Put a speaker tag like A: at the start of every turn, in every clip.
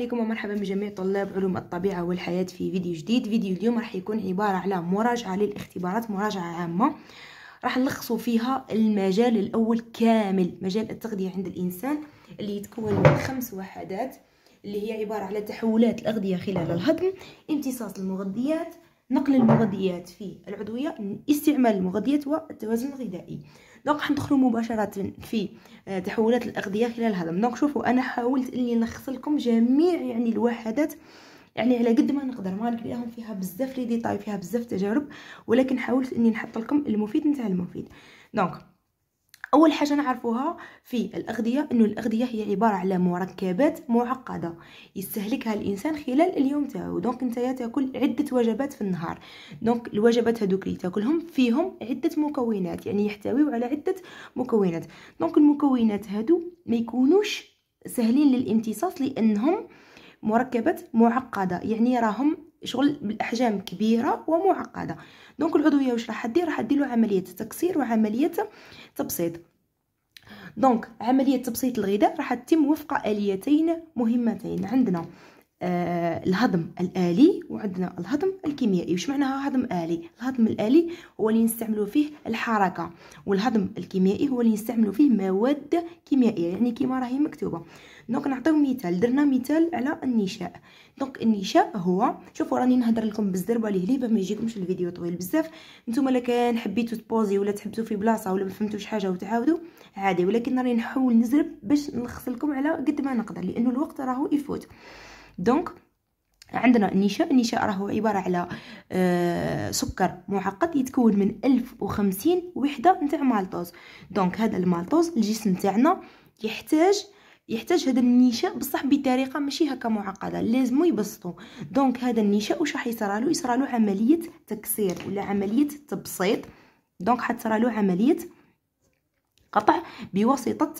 A: عليكم ومرحبا بجميع طلاب علوم الطبيعة والحياة في فيديو جديد فيديو اليوم راح يكون عبارة على مراجعة للاختبارات مراجعة عامة راح نلخصوا فيها المجال الأول كامل مجال التغذية عند الإنسان اللي يتكون من خمس وحدات اللي هي عبارة على تحولات الأغذية خلال الهضم امتصاص المغذيات نقل المغذيات في العضوية استعمال المغذيات والتوازن الغذائي دونك حندخلوا مباشره في آه، تحولات الاغذيه خلال الهضم دونك شوفوا انا حاولت اني نلخص لكم جميع يعني الوحدات يعني على قد ما نقدر ما ليهم فيها بزاف لي ديتاي فيها بزاف تجارب ولكن حاولت اني نحط لكم المفيد نتاع المفيد دونك اول حاجه نعرفوها في الاغذيه انه الاغذيه هي عباره على مركبات معقده يستهلكها الانسان خلال اليوم تاعو دونك انت تاكل عده وجبات في النهار دونك الوجبات هذوك اللي تاكلهم فيهم عده مكونات يعني يحتويو على عده مكونات دونك المكونات هادو ما يكونوش سهلين للامتصاص لانهم مركبات معقده يعني راهم شغل بالاحجام كبيره ومعقده دونك العضويه واش راح دير راح دير له عمليه تكسير وعمليه تبسيط دونك عمليه تبسيط الغذاء راح تتم وفق اليتين مهمتين عندنا آه، الهضم الآلي وعندنا الهضم الكيميائي واش معناها هضم آلي الهضم الآلي هو اللي نستعملوا فيه الحركة والهضم الكيميائي هو اللي نستعملوا فيه مواد كيميائية يعني كيما راهي مكتوبة دونك نعطيو مثال درنا مثال على النشاء دونك النشاء هو شوفوا راني نهضر لكم بالزربه لهلي باش ما يجيكمش الفيديو طويل بزاف نتوما لا كان حبيتو تبوزي ولا تحبسوا في بلاصه ولا ما فهمتوش حاجه وتعاودوا عادي ولكن راني نحاول نزرب باش نلخص لكم على قد ما نقدر لانه الوقت راهو يفوت دونك عندنا النشاء النشاء راهو عبارة على آه، سكر معقد يتكون من 1050 وحدة نتاع مالطوز دونك هذا المالطوز الجسم تاعنا يحتاج يحتاج هذا النشاء بصح بطريقه ماشي هكا معقده لازمو يبسطو دونك هذا النشاء واش راح يصرالو يصرالو عمليه تكسير ولا عمليه تبسيط دونك حتصرالو عمليه قطع بواسطه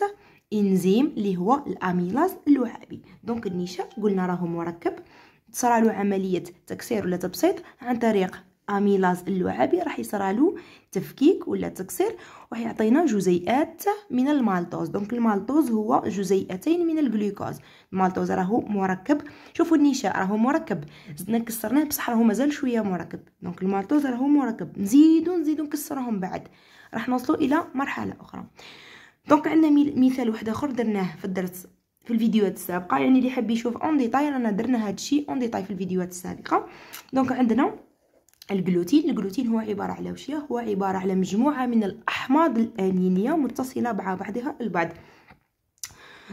A: انزيم اللي هو الاميلاز اللعابي دونك النشا قلنا راه مركب تصرالو عمليه تكسير ولا تبسيط عن طريق اميلاز اللعابي راح يصرالو تفكيك ولا تكسير راح يعطينا جزيئات من المالتوز دونك المالتوز هو جزيئتين من الجلوكوز المالتوز راهو مركب شوفوا النشاء راهو مركب زدنا كسرناه بصح راهو مازال شويه مركب دونك المالتوز راهو مركب نزيدو نزيدو نكسرهم بعد راح نوصلوا الى مرحله اخرى دونك عندنا مثال واحد اخر درناه في الدرس في الفيديوهات السابقه يعني اللي حاب يشوف اون ديتاي رانا درنا هذا الشيء اون ديتاي في الفيديوهات السابقه دونك عندنا الجلوتين الجلوتين هو عباره على وش هو عباره على مجموعه من الاحماض الامينيه متصله مع بعضها البعض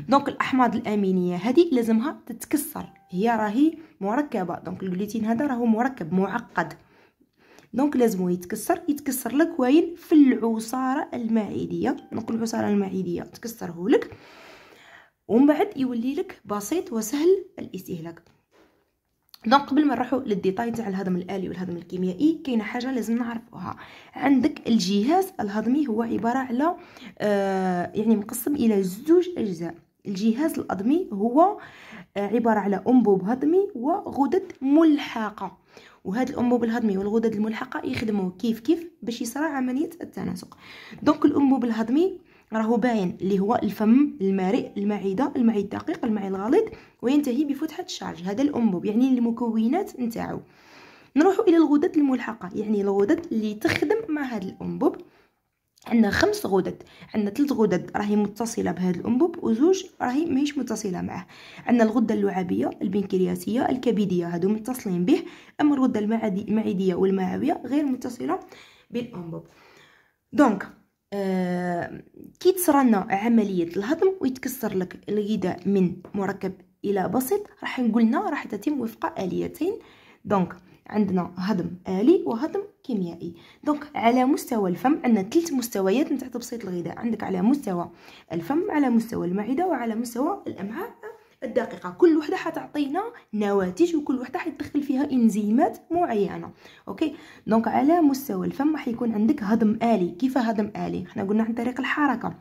A: دونك الاحماض الامينيه هذه لازمها تتكسر هي راهي مركبه دونك الجلوتين هذا راهو مركب معقد دونك لازم يتكسر يتكسر لك وين في العصاره المعديه دونك العصاره المعديه تكسره لك ومن بعد يولي لك بسيط وسهل الاستهلاك دونك قبل ما نروحوا للديتاي تاع الهضم الالي والهضم الكيميائي كاينه حاجه لازم نعرفوها عندك الجهاز الهضمي هو عباره على آه يعني مقسم الى زوج اجزاء الجهاز الهضمي هو آه، عباره على انبوب هضمي وغدد ملحقه وهاد الانبوب الهضمي والغدد الملحقه يخدموا كيف كيف باش يصرى عمليه التناسق دونك الانبوب الهضمي راهو باين اللي هو الفم المارئ المعده المعي الدقيق المعي الغليظ وينتهي بفتحه الشارج هذا الانبوب يعني المكونات نتاعو نروحوا الى الغدد الملحقه يعني الغدد اللي تخدم مع هذا الانبوب عندنا خمس غدد عندنا ثلاث غدد راهي متصله بهذا الانبوب وزوج راهي ماهيش متصله معه عندنا الغده اللعابيه البنكرياسيه الكبديه هادو متصلين به اما الغده المعديه والمعويه غير متصله بالانبوب دونك آه كي تصرالنا عمليه الهضم ويتكسر لك الغذاء من مركب الى بسيط راح نقولنا راح تتم وفق اليتين دونك عندنا هضم آلي وهضم كيميائي دونك على مستوى الفم عندنا ثلاث مستويات نتاع تبسيط الغذاء عندك على مستوى الفم على مستوى المعده وعلى مستوى الامعاء الدقيقة كل وحدة حتعطينا نواتج وكل وحدة حتدخل فيها انزيمات معينة اوكي دونك على مستوى الفم حيكون عندك هضم آلي كيف هضم آلي حنا قلنا عن طريق الحركة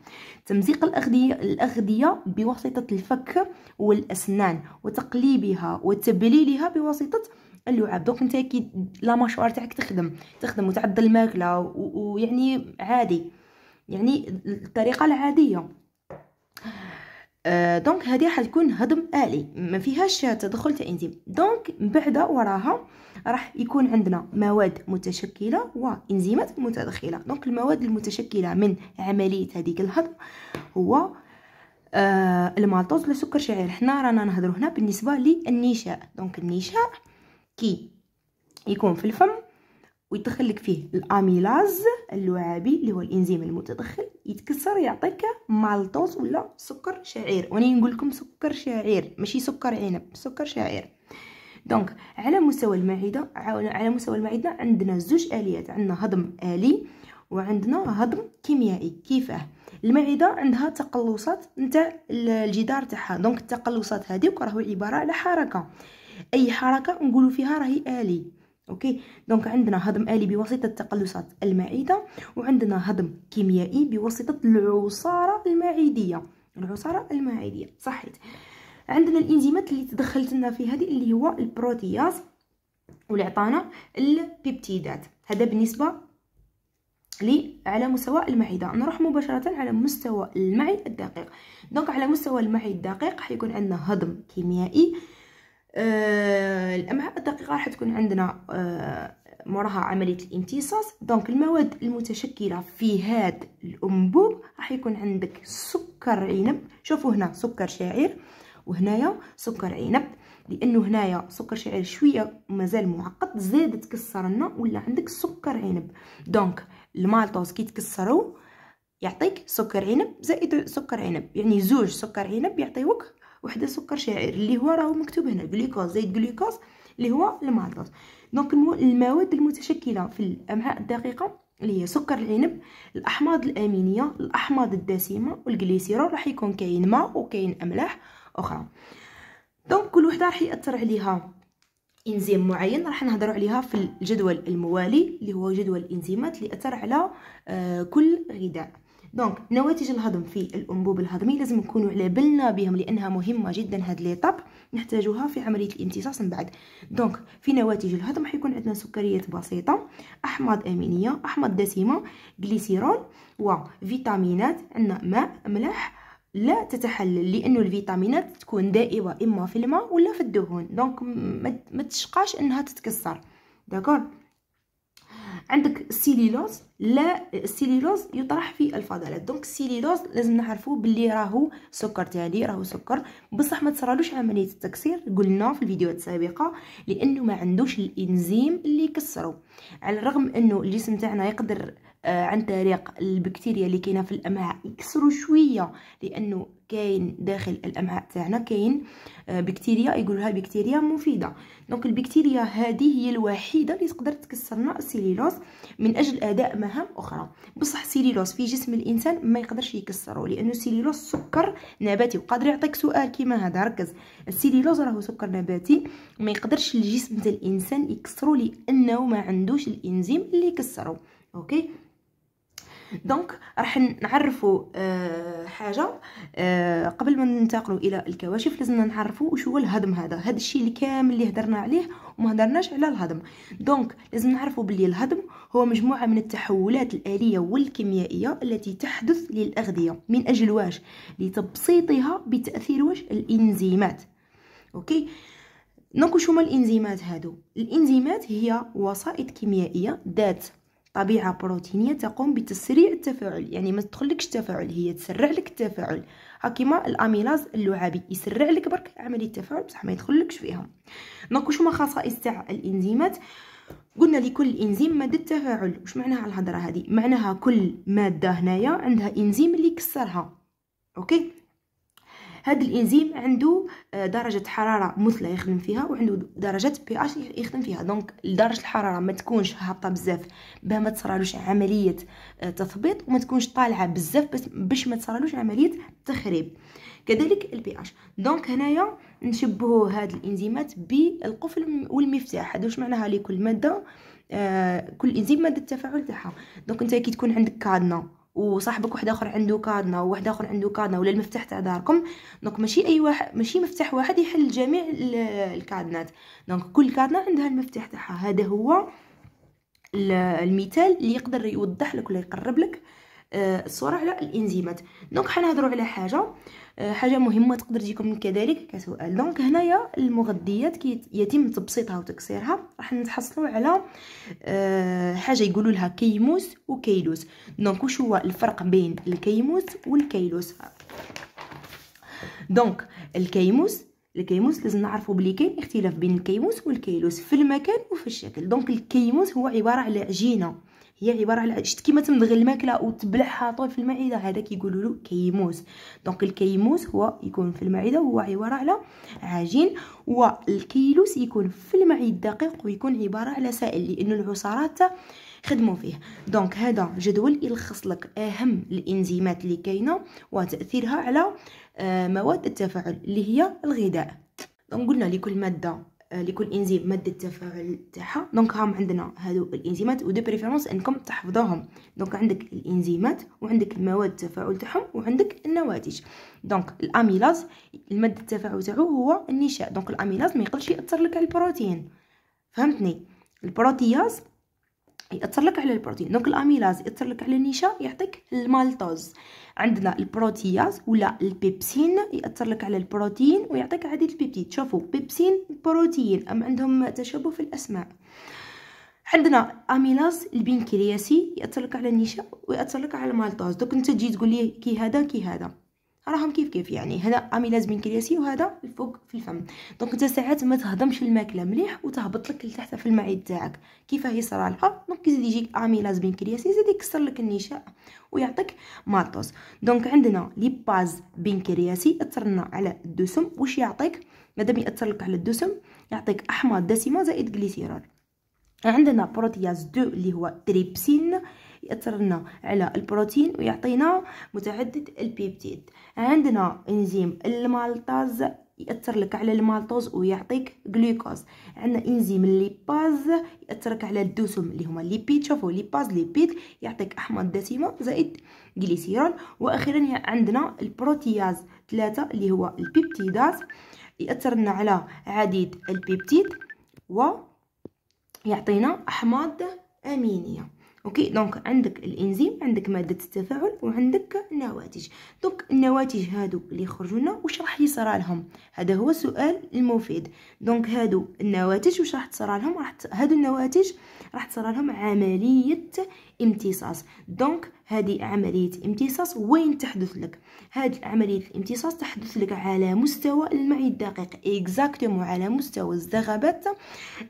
A: تمزيق الأغذية الأغذية بواسطة الفك والأسنان وتقليبها وتبليلها بواسطة اللعاب دوك انت كي لا ماشوار تاعك تخدم تخدم وتعدل الماكله ويعني عادي يعني الطريقه العاديه أه دونك هذه حتكون هضم آلي ما فيهاش تدخل تاع انزيم دونك من بعد وراها راح يكون عندنا مواد متشكله وانزيمات متدخله دونك المواد المتشكله من عمليه هذيك الهضم هو آه المالطوز لسكر شعير حنا رانا نهضروا هنا بالنسبه للنشاء دونك النشاء كي يكون في الفم ويدخل لك فيه الاميلاز اللعابي اللي هو الانزيم المتدخل يتكسر يعطيك مالطوز ولا سكر شعير وانا نقول لكم سكر شعير ماشي سكر عنب سكر شعير دونك على مستوى المعده على مستوى المعده عندنا زوج اليات عندنا هضم الي وعندنا هضم كيميائي كيفاه المعده عندها تقلصات نتاع الجدار تاعها دونك التقلصات هذه راهو عباره على حركه اي حركه نقولوا فيها راهي الي اوكي دونك عندنا هضم الي بواسطه تقلصات المعده وعندنا هضم كيميائي بواسطه العصاره المعديه العصاره المعديه صحيت عندنا الانزيمات اللي تدخلت لنا في هذه اللي هو البروتياز واللي عطانا البيبتيدات هذا بالنسبه لي على مستوى المعدة نروح مباشرة على مستوى المعي الدقيق دونك على مستوى المعي الدقيق حيكون عندنا هضم كيميائي آه، الامعاء الدقيقه راح تكون عندنا آه موراها عمليه الامتصاص دونك المواد المتشكله في هذا الانبوب راح يكون عندك سكر عنب شوفوا هنا سكر شعير وهنايا سكر عنب لانه هنايا سكر شعير شويه مازال معقد زاد تكسر لنا ولا عندك سكر عنب دونك المالطوز كي تكسروا يعطيك سكر عنب زائد سكر عنب يعني زوج سكر عنب يعطيوك وحده سكر شعير اللي هو راهو مكتوب هنا جلوكوز زائد جلوكوز اللي هو المالتوز دونك المواد المتشكله في الامعاء الدقيقه اللي هي سكر العنب الاحماض الامينيه الاحماض الدسمه والجليسيرول راح يكون كاين ماء وكاين املاح اخرى دونك كل وحده راح ياثر عليها انزيم معين راح نهضروا عليها في الجدول الموالي اللي هو جدول الانزيمات اللي اثر على آه، كل غذاء دونك نواتج الهضم في الانبوب الهضمي لازم نكونوا على بالنا بهم لانها مهمه جدا هاد ليطاب نحتاجوها في عمليه الامتصاص من بعد دونك في نواتج الهضم حيكون عندنا سكريات بسيطه احماض امينيه احماض دسمه جليسيرول وفيتامينات عندنا ماء ملح لا تتحلل لانه الفيتامينات تكون دائبه اما في الماء ولا في الدهون دونك ما تشقاش انها تتكسر داكور عندك السيليلوز لا السيليلوز يطرح في الفضلات دونك السيليلوز لازم نعرفوا باللي راهو سكر تالي راهو سكر بصح ما تصرالوش عمليه التكسير قلنا في الفيديوهات السابقه لانه ما عندوش الانزيم اللي يكسره على الرغم انه الجسم تاعنا يقدر آه، عن طريق البكتيريا اللي كاينه في الامعاء يكسروا شويه لانه كاين داخل الامعاء تاعنا كاين آه، بكتيريا يقولوا لها بكتيريا مفيده دونك البكتيريا هذه هي الوحيده اللي تقدر تكسرنا السيليلوز من اجل اداء مهام اخرى بصح السيليلوز في جسم الانسان ما يقدرش يكسره لانه السيليلوز سكر نباتي وقادر يعطيك سؤال كيما هذا ركز السيليلوز راهو سكر نباتي ما يقدرش الجسم تاع الانسان يكسره لانه ما عندوش الانزيم اللي يكسره اوكي دونك راح نعرفوا آه حاجه آه قبل ما ننتقلوا الى الكواشف لازمنا نعرفوا واش هو الهضم هذا هذا الشيء اللي كامل اللي هضرنا عليه وما هدرناش على الهضم دونك لازم نعرفوا بلي الهضم هو مجموعه من التحولات الاليه والكيميائيه التي تحدث للاغذيه من اجل واش لتبسيطها بتاثير واش الانزيمات اوكي دونك واش هما الانزيمات هادو الانزيمات هي وسائط كيميائيه ذات طبيعة بروتينية تقوم بتسريع التفاعل يعني ما تدخلكش تفاعل هي تسرع لك التفاعل ها كيما الاميلاز اللعابي يسرع لك برك عملية التفاعل بصح ما يدخلكش فيها دونك وش هما خصائص تاع الانزيمات قلنا لكل انزيم ماده تفاعل واش معناها الهضره هذه معناها كل ماده هنايا عندها انزيم اللي يكسرها اوكي هاد الانزيم عنده آه، درجه حراره مثلى يخدم فيها وعنده درجه بي اش يخدم فيها دونك درجه الحراره ما تكونش هابطه بزاف باه ما تصرالوش عمليه آه، تثبيط وما تكونش طالعه بزاف باش ما تصرالوش عمليه تخريب كذلك البي اش دونك هنايا نشبهوا هاد الانزيمات بالقفل والمفتاح هادو واش معناها لكل ماده آه كل انزيم ماده التفاعل تاعها دونك انت كي تكون عندك كادنا وصاحبك واحد اخر عنده كادنا وواحد اخر عنده كادنا ولا المفتاح تاع داركم دونك ماشي اي واحد ماشي مفتاح واحد يحل جميع الكادنات دونك كل كادنا عندها المفتاح تاعها هذا هو المثال اللي يقدر يوضح لك ولا يقرب لك آه، الصوره على الانزيمات دونك نهضروا على حاجه آه، حاجه مهمه تقدر تجيكم كذلك كسؤال دونك هنايا المغذيات كي يتم تبسيطها وتكسيرها راح نتحصلوا على آه، حاجه يقولوا لها كيموس وكيلوس دونك واش هو الفرق بين الكيموس والكيلوس دونك الكيموس الكيموس لازم نعرفوا بلي كاين اختلاف بين الكيموس والكيلوس في المكان وفي الشكل دونك الكيموس هو عباره على عجينه هي عباره على شفت كيما تمضغ الماكله وتبلعها طول في المعده هذا كيقولوا له كيموس دونك الكيموس هو يكون في المعده وهو عباره على عجين والكيلوس يكون في المعده الدقيق ويكون عباره على سائل لانه العصارات خدموا فيه دونك هذا جدول يلخص لك اهم الانزيمات اللي كاينه وتاثيرها على آه، مواد التفاعل اللي هي الغذاء دونك قلنا لكل ماده آه، لكل انزيم ماده التفاعل تاعها دونك هام عندنا هادو الانزيمات ودي بريفيرونس انكم تحفظوهم دونك عندك الانزيمات وعندك المواد التفاعل تاعهم وعندك النواتج دونك الاميلاز الماده التفاعل تاعو هو النشاء دونك الاميلاز ما يقدرش ياثر لك على البروتين فهمتني البروتياز يأثر لك على البروتين دونك الاميلاز يأثر لك على النشا يعطيك المالتوز عندنا البروتياز ولا البيبسين يأثر لك على البروتين ويعطيك عديد البيبتيد شوفوا بيبسين بروتين أم عندهم تشابه في الأسماء عندنا اميلاز البنكرياسي يأثر لك على النشا ويأثر لك على المالتوز دونك انت تجي تقول لي كي هذا كي هذا راهم كيف كيف يعني هنا اميلاز بنكرياسي وهذا الفوق في الفم دونك انت ساعات ما تهضمش الماكله مليح وتهبط لك لتحت في المعده تاعك كيف هي صرا لها دونك كيزيد يجيك اميلاز بنكرياسي يزيد يكسر لك النشاء ويعطيك مالطوز دونك عندنا لي باز بنكرياسي اثرنا على الدسم واش يعطيك مادام ياثر لك على الدسم يعطيك احماض دسمه زائد جليسيرول عندنا بروتياز 2 اللي هو تريبسين يأثر لنا على البروتين ويعطينا متعدد البيبتيد عندنا انزيم المالتاز يأثر لك على المالتوز ويعطيك جلوكوز عندنا انزيم الليباز يأثر لك على الدسم اللي هما ليبيد شوفوا ليباز ليبيد يعطيك أحماض دسمة زائد جليسيرول وأخيرا عندنا البروتياز ثلاثة اللي هو البيبتيداز يأثر لنا على عديد البيبتيد و يعطينا أحماض أمينية اوكي دونك عندك الانزيم عندك ماده التفاعل وعندك النواتج دونك النواتج هادو اللي يخرجوا لنا واش راح يصرى لهم هذا هو السؤال المفيد دونك هادو النواتج واش راح تصرى لهم راح هادو النواتج راح تصرى لهم عمليه امتصاص دونك هذه عملية امتصاص وين تحدث لك هذه عملية الامتصاص تحدث لك على مستوى المعي الدقيق اكزاكتومون على مستوى الزغبات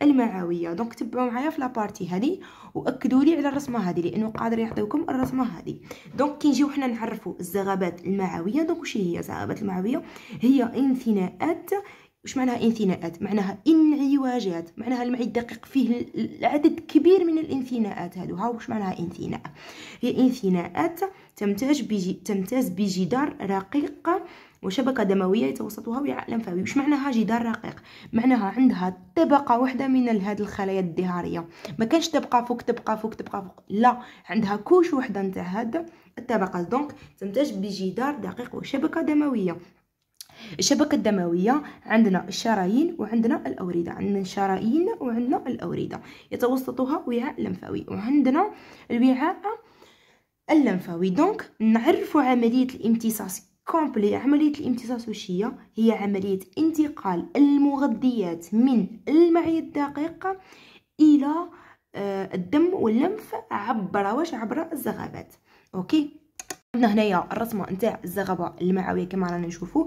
A: المعوية دونك تبعوا معايا في لابارتي هذه واكدوا لي على الرسمة هذه لانه قادر يعطيوكم الرسمة هذه دونك كي نجيو حنا نعرفوا الزغبات المعوية دونك وش هي الزغبات المعوية هي انثناءات واش معناها انثناءات معناها انعواجات معناها المعي الدقيق فيه عدد كبير من الانثناءات هادو ها واش معناها انثناء هي انثناءات تمتاز بجي تمتاز بجدار رقيق وشبكة دموية يتوسطها وعاء لمفاوي واش معناها جدار رقيق معناها عندها طبقة واحدة من هاد الخلايا الدهارية ما كانش تبقى فوق تبقى فوق تبقى فوق لا عندها كوش وحدة نتاع هاد الطبقة دونك تمتاز بجدار دقيق وشبكة دموية الشبكة الدموية عندنا الشرايين وعندنا الأوردة عندنا الشرايين وعندنا الأوردة يتوسطها وعاء لمفاوي وعندنا الوعاء اللمفاوي دونك نعرف عملية الامتصاص كومبلي عملية الامتصاص وش هي هي عملية انتقال المغذيات من المعي الدقيق إلى آه، الدم واللمف عبر واش عبر الزغابات اوكي عندنا هنايا الرسمه نتاع الزغبه المعويه كما رانا نشوفوا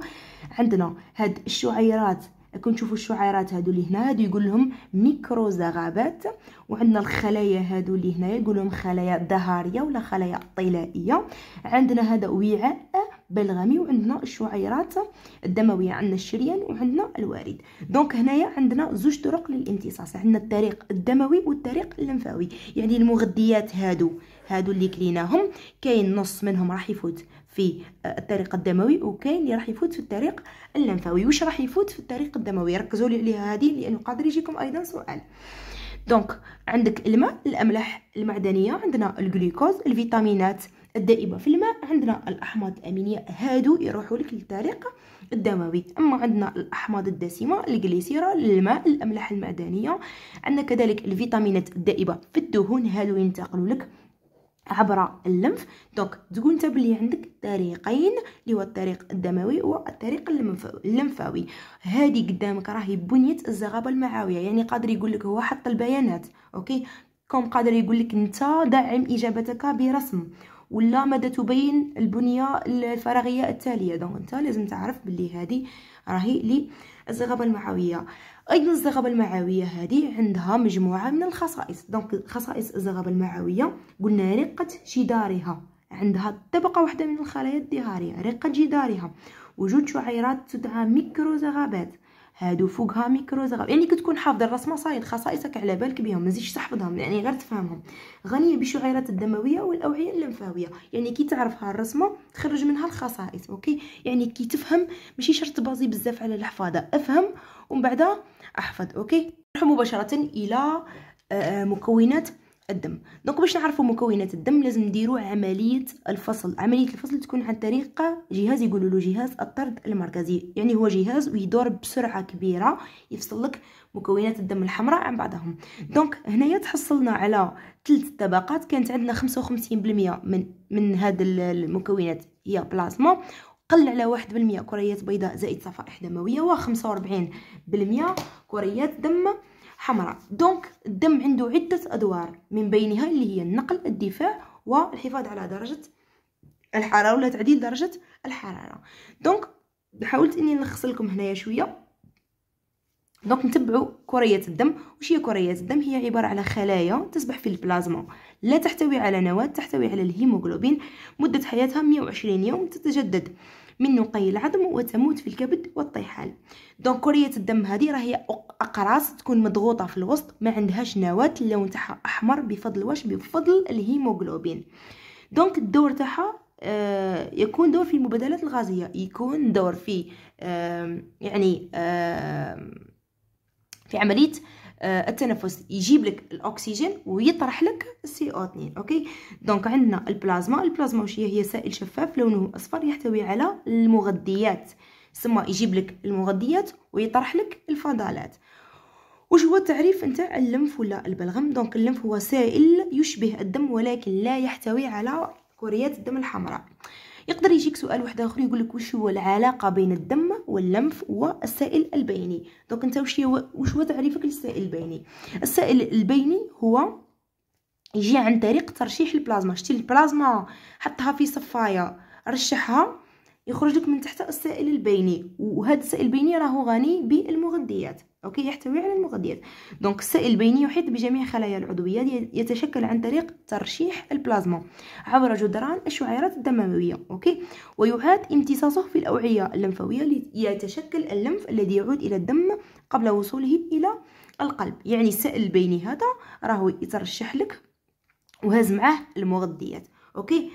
A: عندنا هاد الشعيرات تشوفوا الشعيرات هادو اللي هنا هادو يقول لهم ميكرو زغابات وعندنا الخلايا هادو اللي هنا يقول لهم خلايا دهاريه ولا خلايا طلائيه عندنا هذا وعاء بلغمي وعندنا الشعيرات الدمويه عندنا الشريان وعندنا الوارد دونك هنايا عندنا زوج طرق للامتصاص عندنا الطريق الدموي والطريق اللمفاوي يعني المغذيات هادو هادو اللي كليناهم كاين نص منهم راح يفوت في آه، الطريق الدموي وكاين اللي راح يفوت في الطريق اللمفاوي واش راح يفوت في الطريق الدموي ركزوا عليها هذه لانه قادر يجيكم ايضا سؤال دونك عندك الماء الاملاح المعدنيه عندنا الجلوكوز الفيتامينات الدائبه في الماء عندنا الاحماض الامينيه هادو يروحوا لك للطريق الدموي اما عندنا الاحماض الدسمه الجليسيرا الماء الاملاح المعدنيه عندنا كذلك الفيتامينات الدائبه في الدهون هادو ينتقلوا لك عبر اللمف دونك تقول انت بلي عندك طريقين اللي هو الطريق الدموي والطريق اللمفاوي هذه قدامك راهي بنيه الزغابه المعويه يعني قادر يقول لك هو حط البيانات اوكي كوم قادر يقول لك انت دعم اجابتك برسم ولا مدى تبين البنيه الفراغيه التاليه دونك انت لازم تعرف بلي هذه راهي لي الزغبة المعوية أيضا الزغبة المعوية هذه عندها مجموعة من الخصائص دونك خصائص الزغبة المعوية قلنا رقة جدارها عندها طبقة واحدة من الخلايا الدهارية رقة جدارها وجود شعيرات تدعى ميكروزغابات هادو فوقها ميكرو يعني كتكون حافظ الرسمه صايد خصائصك على بالك بهم مازيدش تحفظهم يعني غير تفهمهم غنيه بالشعيرات الدمويه والاوعيه اللمفاويه يعني كي تعرفها الرسمه تخرج منها الخصائص اوكي يعني كي تفهم ماشي شرط بازي بزاف على الحفاظه افهم ومن بعد احفظ اوكي نروح مباشره الى آه، مكونات الدم دونك باش نعرفوا مكونات الدم لازم نديروا عمليه الفصل عمليه الفصل تكون عن طريق جهاز يقولوا له جهاز الطرد المركزي يعني هو جهاز ويدور بسرعه كبيره يفصل لك مكونات الدم الحمراء عن بعضهم دونك هنايا تحصلنا على ثلاث طبقات كانت عندنا 55% من من هذه المكونات هي بلازما قل على 1% كريات بيضاء زائد صفائح دمويه و45% كريات دم حمراء دونك الدم عنده عدة أدوار من بينها اللي هي النقل الدفاع والحفاظ على درجة الحرارة ولا تعديل درجة الحرارة دونك حاولت اني نلخص لكم هنايا شويه دونك نتبعوا كريات الدم وش هي كريات الدم هي عباره على خلايا تصبح في البلازما لا تحتوي على نواه تحتوي على الهيموغلوبين مده حياتها 120 يوم تتجدد من نقي العظم وتموت في الكبد والطحال دونك كريات الدم هذه راهي اقراص تكون مضغوطه في الوسط ما عندهاش نواه اللون تاعها احمر بفضل واش بفضل الهيموغلوبين دونك الدور تاعها آه، يكون دور في المبادلات الغازيه يكون دور في يعني في عمليه آه، التنفس يجيب لك الاكسجين ويطرح لك السي او 2 اوكي دونك عندنا البلازما البلازما واش هي هي سائل شفاف لونه اصفر يحتوي على المغذيات ثم يجيب لك المغذيات ويطرح لك الفضلات واش هو التعريف نتاع اللمف ولا البلغم دونك اللمف هو سائل يشبه الدم ولكن لا يحتوي على كريات الدم الحمراء يقدر يجيك سؤال واحد اخر يقول لك واش هو العلاقه بين الدم واللمف والسائل البيني دونك انت واش واش هو تعريفك للسائل البيني السائل البيني هو يجي عن طريق ترشيح البلازما شتي البلازما حطها في صفايه رشحها يخرج لك من تحت السائل البيني وهذا السائل البيني راه غني بالمغذيات اوكي يحتوي على المغذيات دونك السائل البيني يحيط بجميع خلايا العضويه يتشكل عن طريق ترشيح البلازما عبر جدران الشعيرات الدمويه اوكي ويعاد امتصاصه في الاوعيه اللمفاويه ليتشكل اللمف الذي يعود الى الدم قبل وصوله الى القلب يعني السائل البيني هذا راه يترشح لك وهز معاه المغذيات اوكي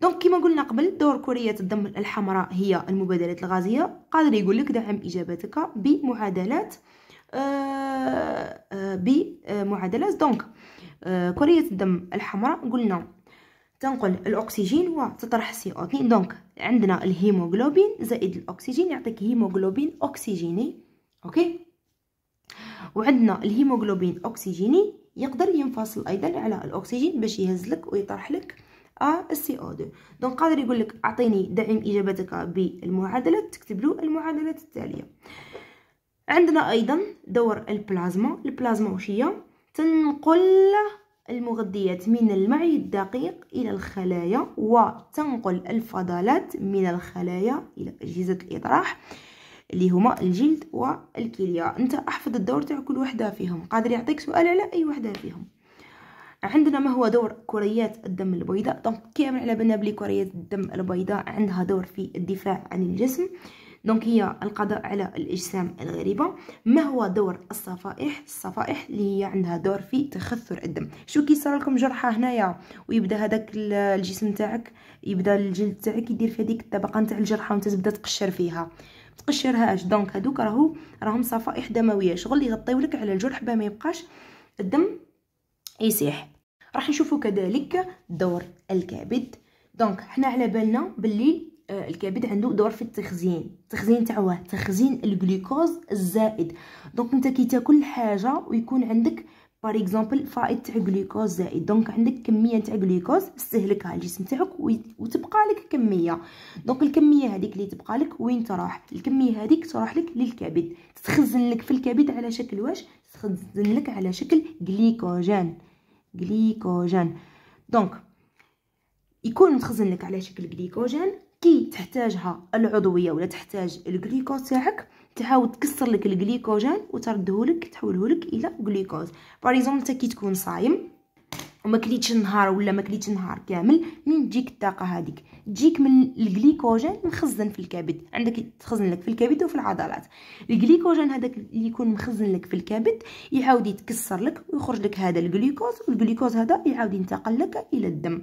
A: دونك كما قلنا قبل دور كورية الدم الحمراء هي المبادلات الغازيه قادر يقول لك دعم اجابتك بمعادلات آه،, آه بمعادلات دونك آه كورية الدم الحمراء قلنا تنقل الاكسجين وتطرح او 2 دونك عندنا الهيموغلوبين زائد الاكسجين يعطيك هيموغلوبين اكسجيني اوكي وعندنا الهيموغلوبين اكسجيني يقدر ينفصل ايضا على الاكسجين باش يهزلك ويطرح لك ا آه، السي او 2 دونك قادر يقول لك اعطيني دعم اجابتك بالمعادله تكتب له المعادله التاليه عندنا ايضا دور البلازما البلازما وش هي تنقل المغذيات من المعي الدقيق الى الخلايا وتنقل الفضلات من الخلايا الى اجهزه الاطراح اللي هما الجلد والكليه انت احفظ الدور تاع كل وحده فيهم قادر يعطيك سؤال على اي وحده فيهم عندنا ما هو دور كريات الدم البيضاء دونك كامل على بالنا بلي كريات الدم البيضاء عندها دور في الدفاع عن الجسم دونك هي القضاء على الاجسام الغريبه ما هو دور الصفائح الصفائح اللي هي عندها دور في تخثر الدم شو صار لكم جرحه هنايا ويبدا هذاك الجسم تاعك يبدا الجلد تاعك يدير في هذيك الطبقه نتاع الجرحه وانت تبدا تقشر فيها تقشرهاش دونك هذوك راهو راهم صفائح دمويه شغل يغطيولك على الجرح باه ما يبقاش الدم يسيح راح نشوفوا كذلك دور الكبد دونك حنا على بالنا باللي آه، الكبد عنده دور في التخزين التخزين تاعو تخزين الجلوكوز الزائد دونك انت كي تاكل حاجه ويكون عندك بار اكزومبل فائض تاع جلوكوز زائد دونك عندك كميه تاع جلوكوز استهلكها الجسم تاعك وتبقى لك كميه دونك الكميه هذيك اللي تبقى لك وين تروح الكميه هذيك تروح لك للكبد تتخزن لك في الكبد على شكل واش تتخزن لك على شكل جليكوجين غليكوجين دونك يكون متخزن لك على شكل غليكوجين كي تحتاجها العضويه ولا تحتاج الجليكوز تاعك تعاود تكسر لك الجليكوجين وترده تحولهولك تحوله الى جلوكوز باريزوم انت كي تكون صايم وما كليتش نهار ولا ما كليتش نهار كامل منين تجيك الطاقه هذيك تجيك من الجليكوجين مخزن في الكبد عندك تخزن لك في الكبد وفي العضلات الجليكوجين هذاك اللي يكون مخزن لك في الكبد يعاود يتكسر لك ويخرج لك هذا الجلوكوز والجلوكوز هذا يعاود ينتقل لك الى الدم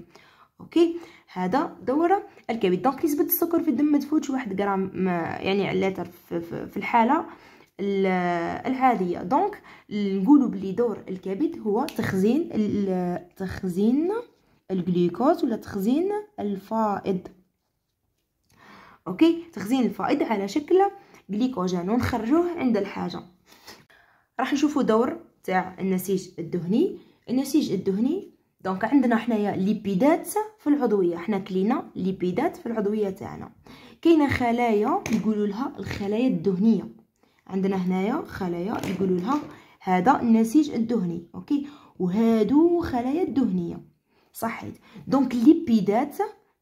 A: اوكي هذا دوره الكبد دونك نسبه السكر في الدم ما تفوتش واحد غرام يعني على لتر في, في, في الحاله العاديه دونك نقولوا بلي دور الكبد هو تخزين تخزين الجلوكوز ولا تخزين الفائض اوكي تخزين الفائض على شكل جليكوجين ونخرجوه عند الحاجه راح نشوفوا دور تاع النسيج الدهني النسيج الدهني دونك عندنا حنايا ليبيدات في العضويه حنا كلينا ليبيدات في العضويه تاعنا كاينه خلايا يقولوا لها الخلايا الدهنيه عندنا هنايا خلايا يقولوا لها هذا النسيج الدهني اوكي وهادو خلايا الدهنيه صحيت دونك ليبيدات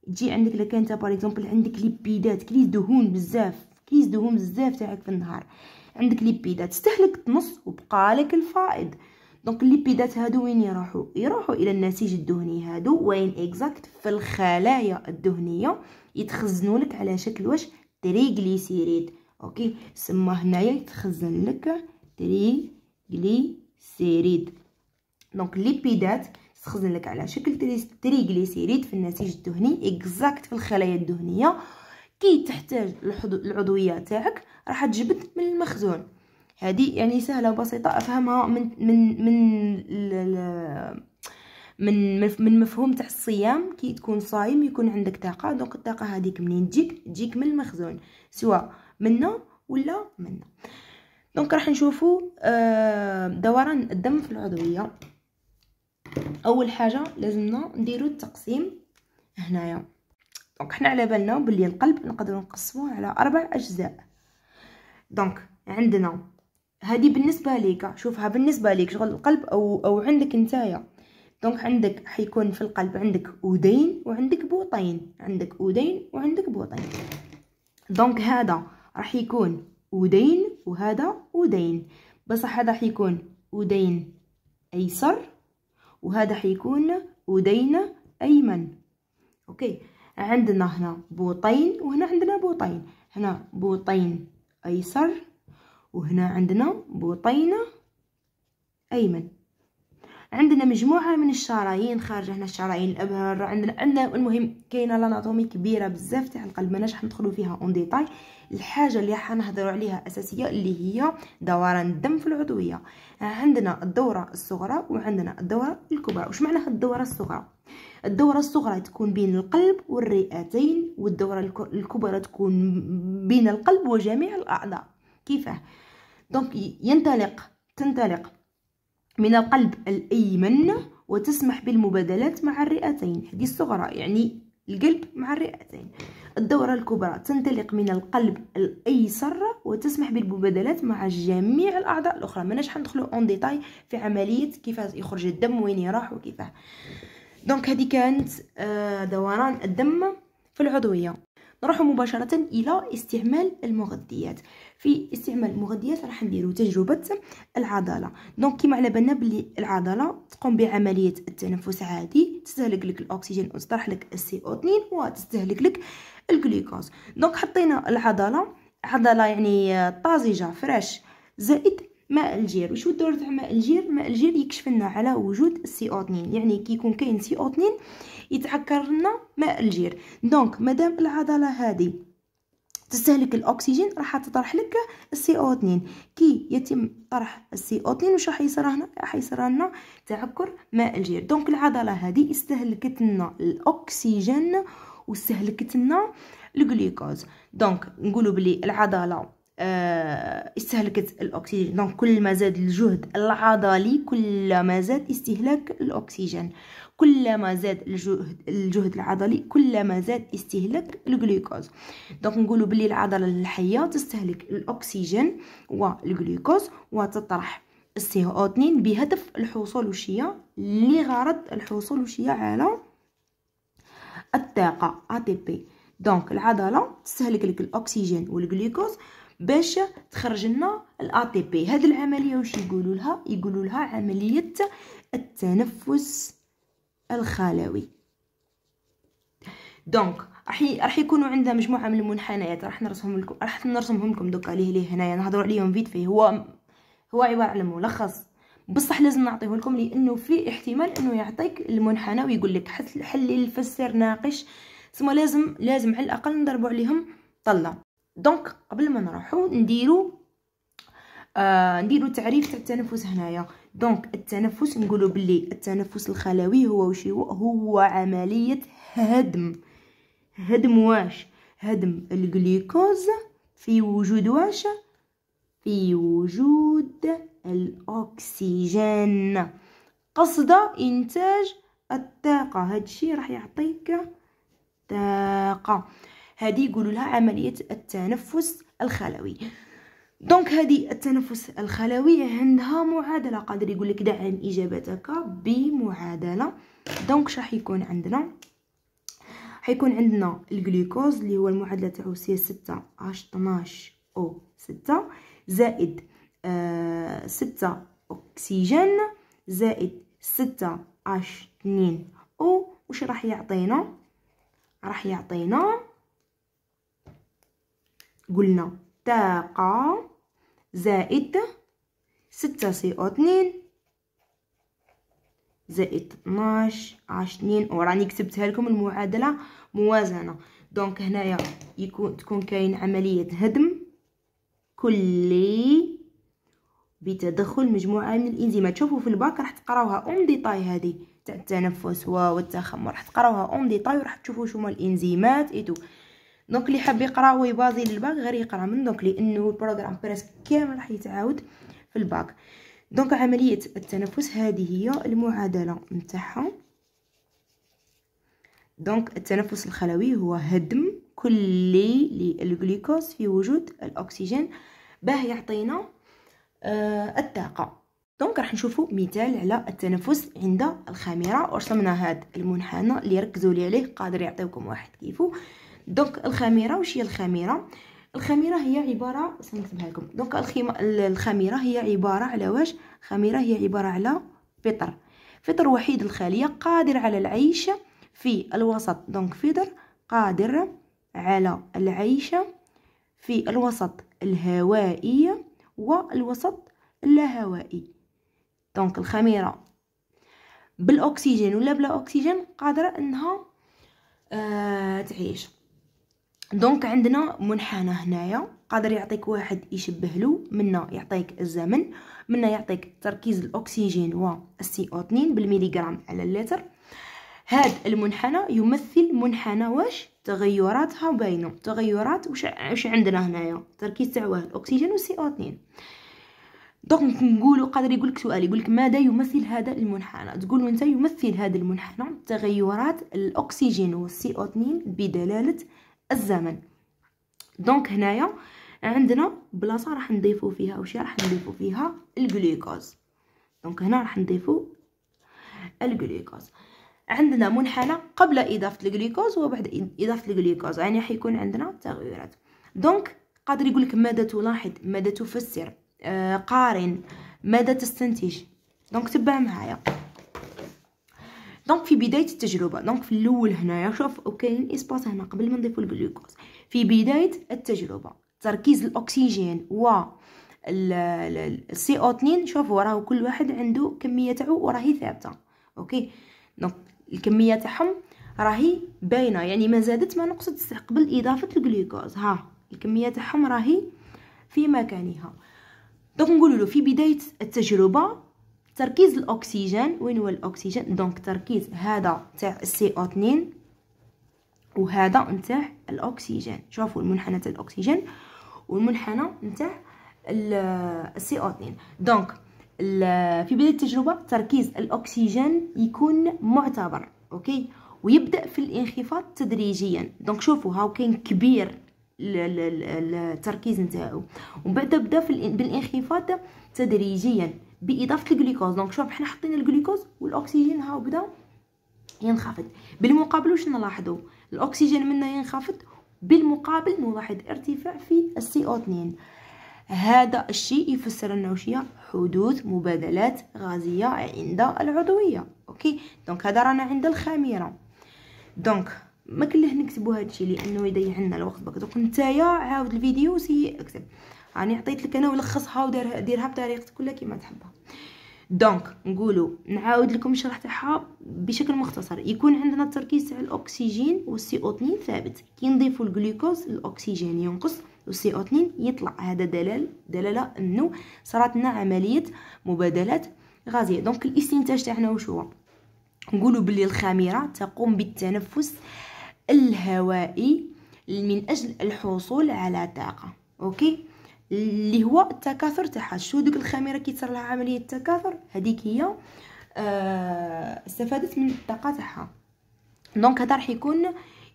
A: تجي عندك لك انت باغ اكزومبل عندك ليبيدات كليز دهون بزاف كليز دهون بزاف تاعك في النهار عندك ليبيدات تستهلك نص وبقى لك الفائض دونك الليبيدات هادو وين يروحوا يروحوا الى النسيج الدهني هادو وين اكزاكت في الخلايا الدهنيه يتخزنوا لك على شكل واش تريغليسيريد اوكي سما هنايا يتخزن لك سيريد دونك ليبيدات تخزن لك على شكل سيريد في النسيج الدهني اكزاكت في الخلايا الدهنيه كي تحتاج العضويه تاعك راح تجبد من المخزون هذه يعني سهله وبسيطه افهمها من من من من من مفهوم تاع الصيام كي تكون صايم يكون عندك طاقه دونك الطاقه هذيك منين تجيك تجيك من المخزون سواء منا ولا منا دونك راح نشوفو آه، دوران الدم في العضويه اول حاجه لازمنا نديرو التقسيم هنايا دونك حنا على بالنا بلي القلب نقدر نقسموه على اربع اجزاء دونك عندنا هذه بالنسبه ليك شوفها بالنسبه ليك شغل القلب او او عندك نتايا دونك عندك حيكون في القلب عندك اودين وعندك بوطين عندك اودين وعندك بوطين دونك هذا راح يكون ودين وهذا ودين بصح هذا حيكون ودين ايسر وهذا حيكون ودين ايمن اوكي عندنا هنا بوطين وهنا عندنا بوطين هنا بوطين ايسر وهنا عندنا بوطين ايمن عندنا مجموعه من الشرايين خارجه هنا الشرايين الابهر عندنا عندنا المهم كاينه لاناتومي كبيره بزاف تاع القلب ماناش حندخلو فيها اون ديتاي الحاجه اللي حنهضروا عليها اساسيه اللي هي دوران الدم في العضويه عندنا الدوره الصغرى وعندنا الدوره الكبرى واش معنى الدوره الصغرى الدوره الصغرى تكون بين القلب والرئتين والدوره الكبرى تكون بين القلب وجميع الاعضاء كيفاه دونك ينطلق تنطلق من القلب الأيمن وتسمح بالمبادلات مع الرئتين هذه الصغرى يعني القلب مع الرئتين الدورة الكبرى تنطلق من القلب الأيسر وتسمح بالمبادلات مع جميع الأعضاء الأخرى نجح حندخلو اون ديتاي في عملية كيفاش يخرج الدم وين يروح وكيفاه دونك هذه كانت آه، دوران الدم في العضوية نروحو مباشره الى استعمال المغذيات في استعمال المغذيات راح نديرو تجربه العضله دونك كيما على بالنا بلي العضله تقوم بعمليه التنفس عادي تستهلك لك الاكسجين وتطرح لك السي او 2 وتستهلك لك الجلوكوز دونك حطينا العضله عضله يعني طازجه فريش زائد ماء الجير وشو الدور تاع ماء الجير ماء الجير يكشف لنا على وجود السي او 2 يعني كي يكون كاين سي او 2 يتعكر لنا ماء الجير دونك مادام العضله هذه تستهلك الاكسجين راح تطرح لك السي او 2 كي يتم طرح السي او 2 واش راح يصير هنا راح يصير لنا تعكر ماء الجير دونك العضله هذه استهلكت لنا الاكسجين واستهلكت لنا الجلوكوز دونك نقولوا بلي العضله آه، استهلكت الاكسجين دونك كل ما زاد الجهد العضلي كل ما زاد استهلاك الاكسجين كلما زاد الجهد, الجهد العضلي كلما زاد استهلاك الجلوكوز دونك نقولوا بلي العضله الحيه تستهلك الاكسجين والجلوكوز وتطرح السي او 2 بهدف الحصول وشيا لغرض الحصول وشيا على الطاقه ATP دونك العضله تستهلك لك الاكسجين والجلوكوز باش تخرج لنا الاي بي هذه العمليه واش يقولوا لها يقولوا لها عمليه التنفس الخلوي دونك راح راح يكونوا عندها مجموعه من المنحنيات راح نرسمهم لكم راح نرسمهم لكم دوكا ليه ليه هنايا نهضروا عليهم فيت فيه هو هو عباره على ملخص بصح لازم نعطيه لكم لانه في احتمال انه يعطيك المنحنى ويقول لك حلل فسر ناقش ثم لازم لازم على الاقل نضربوا عليهم طله دونك قبل ما نروحوا نديروا آه نديروا تعريف تاع التنفس هنايا دونك التنفس نقولوا باللي التنفس الخلوي هو وش هو هو عمليه هدم هدم واش هدم الجلوكوز في وجود واش في وجود الاكسجين قصد انتاج الطاقه هادشي راح يعطيك طاقه هذه يقولوا لها عمليه التنفس الخلوي دونك هذه التنفس الخلوي عندها معادله قادر يقول لك دع عن اجابتك بمعادله دونك شرح يكون عندنا حيكون عندنا الجلوكوز اللي هو المعادله تاعو سي 6 اش 12 او 6 زائد آه 6 اكسجين زائد 6 اش 2 او واش راح يعطينا راح يعطينا قلنا طاقه زائد ستة سي او اتنين زائد اتناش عشرين وراني كتبتها لكم المعادله موازنه دونك هنايا يكون تكون كاين عمليه هدم كلي بتدخل مجموعه من الانزيمات شوفوا في الباك راح تقراوها اون ديطاي هذه تاع التنفس والتخمر راح تقراوها اون ديطاي وراح تشوفوا شنو الانزيمات ايتو دونك اللي حاب يقرا ويبازي للباك غير يقرا من دونك لانه البروغرام بريسك كامل راح يتعاود في الباك دونك عمليه التنفس هذه هي المعادله نتاعها دونك التنفس الخلوي هو هدم كلي للجلوكوز في وجود الاكسجين باه يعطينا آه الطاقه دونك راح نشوفوا مثال على التنفس عند الخميره ورسمنا هذا المنحنى اللي ركزوا لي عليه قادر يعطيكم واحد كيفو دونك الخميره واش هي الخميره الخميره هي عباره سنكتبها لكم دونك الخميره هي عباره على واش خميره هي عباره على فطر فطر وحيد الخليه قادر على العيش في الوسط دونك فطر قادر على العيش في الوسط الهوائي والوسط اللاهوائي دونك الخميره بالاكسجين ولا بلا اكسجين قادره انها آه تعيش دونك عندنا منحنى هنايا قادر يعطيك واحد يشبه له منا يعطيك الزمن منا يعطيك تركيز الاكسجين السي او 2 بالميليغرام على اللتر هاد المنحنى يمثل منحنى واش تغيراتها بينه تغيرات واش وش عندنا هنايا تركيز تاع واه الاكسجين السي او 2 دونك نقولوا قادر يقول لك سؤال يقول لك ماذا يمثل هذا المنحنى تقول انت يمثل هذا المنحنى تغيرات الاكسجين والسي او 2 بدلاله الزمن دونك هنايا عندنا بلاصه راح نضيفو فيها وشي راح نضيفو فيها الجلوكوز دونك هنا راح نضيفو الجلوكوز عندنا منحنى قبل اضافه الجلوكوز وبعد اضافه الجلوكوز يعني حيكون عندنا تغيرات دونك قادر يقول لك ماذا تلاحظ ماذا تفسر آه قارن ماذا تستنتج دونك تبع معايا دونك في بدايه التجربه دونك في الاول هنايا شوف وكاين اسباس هنا قبل ما نضيفو الجلوكوز في بدايه التجربه تركيز الاكسجين و السي او 2 شوفوا راهو كل واحد عنده كميه تاعو وراهي ثابته اوكي دونك الكميه تاعهم راهي باينه يعني ما زادت ما نقصت قبل اضافه الجلوكوز ها الكميه تاعهم راهي في مكانها دونك نقولوا له في بدايه التجربه تركيز الاكسجين وين هو الاكسجين دونك تركيز هذا تاع سي او 2 وهذا نتاع الاكسجين شوفوا المنحنى تاع الاكسجين والمنحنى نتاع السي او 2 دونك في بدايه التجربه تركيز الاكسجين يكون معتبر اوكي ويبدا في الانخفاض تدريجيا دونك شوفوا هاو كاين كبير التركيز نتاعو ومن بعد بدا في بالانخفاض تدريجيا باضافه الجلوكوز دونك شوف حنا حطينا الجلوكوز والاكسجين هاو بدا ينخفض بالمقابل واش نلاحظوا الاكسجين منا ينخفض بالمقابل نلاحظ ارتفاع في السي او 2 هذا الشيء يفسر واش هي حدوث مبادلات غازيه عند العضويه اوكي دونك هذا رانا عند الخميره دونك ما كله نكتبوا هذا الشيء لانه يضيع لنا الوقت بك نتايا عاود الفيديو سي اكتب راني يعني عطيت لك انا ولخصها وديرها ديرها بطريقتك كلها كيما تحبها دونك نقولوا نعاود لكم الشرح تاعها بشكل مختصر يكون عندنا التركيز تاع الاكسجين والسي او 2 ثابت كي نضيفوا الجلوكوز الاكسجين ينقص والسي او 2 يطلع هذا دلال دلاله انه صرات لنا عمليه مبادلات غازيه دونك الاستنتاج تاعنا واش هو نقولوا بلي الخميره تقوم بالتنفس الهوائي من اجل الحصول على طاقه اوكي إيه. اللي هو التكاثر تاعها شو دوك الخميره تصير لها عمليه التكاثر هذيك هي آه استفادت من الطاقه تاعها دونك هذا راح يكون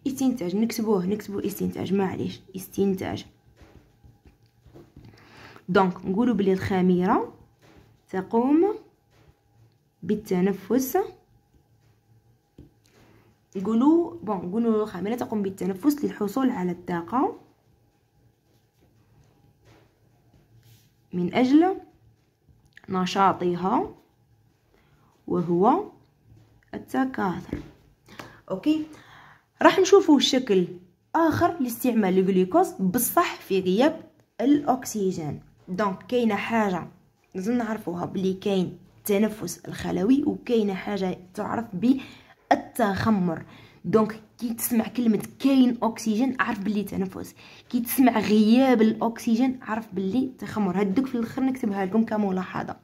A: استنتاج نكتبوه نكتبو استنتاج معليش استنتاج دونك نقولوا بلي الخميره تقوم بالتنفس نقولوا بون نقولوا الخميره تقوم بالتنفس للحصول على الطاقه من أجل نشاطها وهو التكاثر أوكي راح نشوفوا شكل آخر لاستعمال الجلوكوز بصح في غياب الأكسجين دونك كاينه حاجة لازم نعرفوها بلي كاين التنفس الخلوي وكاينه حاجة تعرف بالتخمر دونك كي تسمع كلمه كاين اكسجين عرف بلي تنفس كي تسمع غياب الاكسجين عرف بلي تخمر هادوك في الاخر نكتبها لكم كملاحظه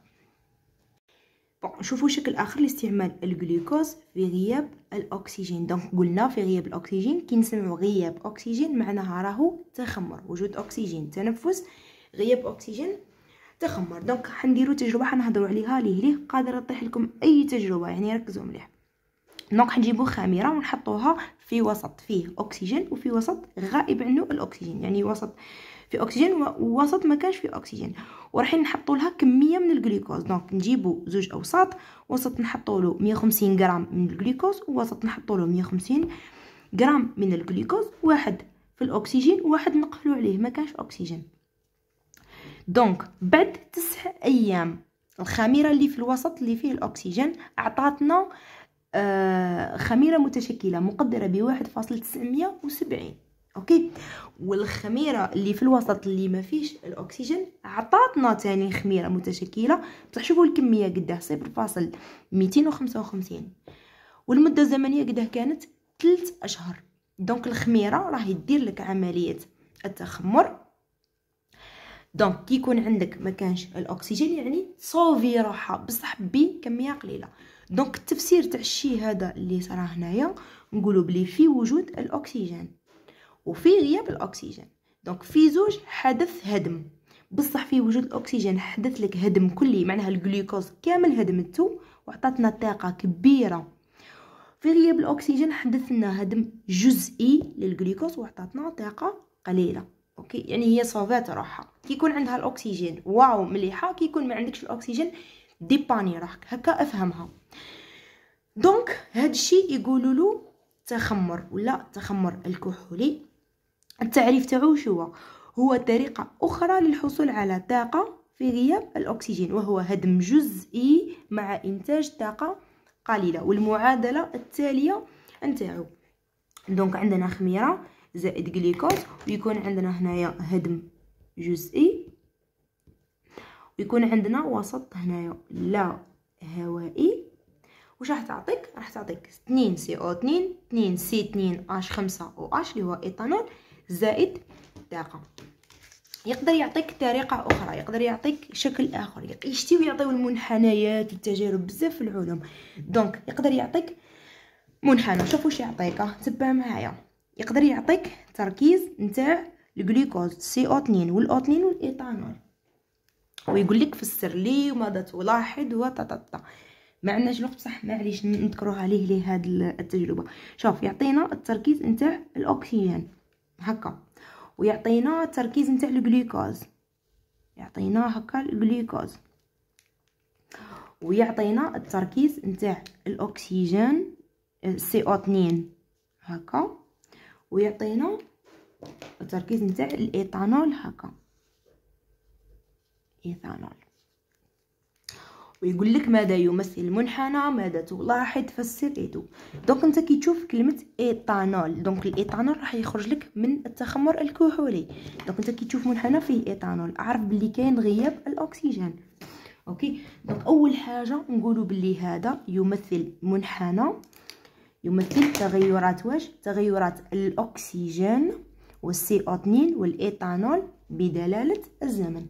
A: بون نشوفوا شكل اخر لاستعمال الجلوكوز في غياب الاكسجين دونك قلنا في غياب الاكسجين كي نسمعوا غياب اكسجين معناها راهو تخمر وجود اكسجين تنفس غياب اكسجين تخمر دونك حنديرو تجربه حنهضروا عليها ليه ليه قادره تطيح لكم اي تجربه يعني ركزوا مليح دونك حنجيبو خميره ونحطوها في وسط فيه اكسجين وفي وسط غائب عنه الاكسجين يعني وسط في اكسجين ووسط ما كانش فيه اكسجين ورايحين نحطوا لها كميه من الجلوكوز دونك نجيبو زوج اوساط وسط نحطوا له 150 غرام من الجلوكوز ووسط نحطوا له 150 غرام من الجلوكوز واحد في الاكسجين وواحد نقفلو عليه ما كانش اكسجين دونك بعد تسع ايام الخميره اللي في الوسط اللي فيه الاكسجين عطاتنا آه، خميره متشكله مقدره ب 1.970 اوكي والخميره اللي في الوسط اللي ما فيش الاكسجين عطاتنا تاني خميره متشكله بصح شوفوا الكميه قداه 0.255 والمده الزمنيه قداه كانت 3 اشهر دونك الخميره راهي دير لك عمليه التخمر دونك كي يكون عندك ما كانش الاكسجين يعني صوفي روحها بصح بكميه قليله دونك التفسير تاع الشيء هذا اللي صرا هنايا نقولوا بلي في وجود الاكسجين وفي غياب الاكسجين دونك في زوج حدث هدم بصح في وجود الاكسجين حدث لك هدم كلي معناها الجلوكوز كامل هدمته وعطاتنا طاقه كبيره في غياب الاكسجين حدث لنا هدم جزئي للجلوكوز وعطاتنا طاقه قليله اوكي يعني هي صوفات روحها كي يكون عندها الاكسجين واو مليحه كي يكون ما عندكش الاكسجين ديباني روحك هكا افهمها دونك هاد الشيء يقولوا له تخمر ولا تخمر الكحولي التعريف تاعو شو هو هو طريقه اخرى للحصول على طاقه في غياب الاكسجين وهو هدم جزئي مع انتاج طاقه قليله والمعادله التاليه نتاعو دونك عندنا خميره زائد جليكوز ويكون عندنا هنايا هدم جزئي ويكون عندنا وسط هنايا لا هوائي واش راح تعطيك راح تعطيك 2 سي او 2 2 سي 2 اش 5 او اش اللي هو ايثانول زائد طاقه يقدر يعطيك طريقه اخرى يقدر يعطيك شكل اخر يشتي ويعطيو المنحنيات والتجارب بزاف في العلوم دونك يقدر يعطيك منحنى شوف واش يعطيك آه، تبع معايا يقدر يعطيك تركيز نتاع الجلوكوز سي او 2 والاو 2 والايثانول ويقول لك فسر لي وماذا تلاحظ وتتتا ما عندناش الوقت بصح معليش نذكروها ليه ليه هاد التجربه شوف يعطينا التركيز نتاع الاكسجين هكا ويعطينا التركيز نتاع الجلوكوز يعطينا هكا الجلوكوز ويعطينا التركيز نتاع الاكسجين آه، سي او 2 هكا ويعطينا التركيز نتاع الايثانول هكا إيثانول ويقول لك ماذا يمثل منحنى ماذا تلاحظ فسر ايدو دونك انت كي تشوف كلمه ايتانول دونك الايتانول راح يخرج لك من التخمر الكحولي دونك انت كي تشوف منحنى فيه ايتانول اعرف بلي كاين غياب الاكسجين اوكي دونك اول حاجه نقولوا بلي هذا يمثل منحنى يمثل تغيرات واش تغيرات الاكسجين والسي او 2 والايثانول بدلاله الزمن